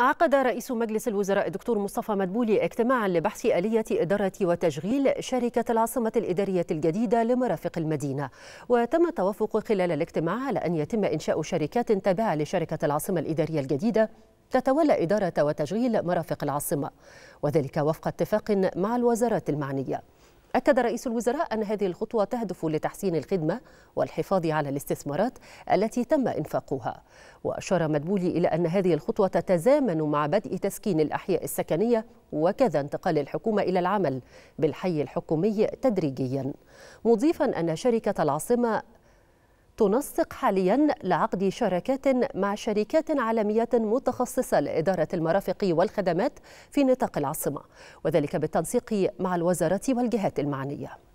عقد رئيس مجلس الوزراء الدكتور مصطفى مدبولي اجتماعا لبحث آلية إدارة وتشغيل شركة العاصمة الإدارية الجديدة لمرافق المدينة وتم التوافق خلال الاجتماع على أن يتم إنشاء شركات تابعة لشركة العاصمة الإدارية الجديدة تتولى إدارة وتشغيل مرافق العاصمة وذلك وفق اتفاق مع الوزارات المعنية أكد رئيس الوزراء أن هذه الخطوة تهدف لتحسين الخدمة والحفاظ على الاستثمارات التي تم إنفاقها وأشار مدبولي إلى أن هذه الخطوة تتزامن مع بدء تسكين الأحياء السكنية وكذا انتقال الحكومة إلى العمل بالحي الحكومي تدريجيا مضيفا أن شركة العاصمة تنسق حاليا لعقد شراكات مع شركات عالمية متخصصة لإدارة المرافق والخدمات في نطاق العاصمة وذلك بالتنسيق مع الوزارة والجهات المعنية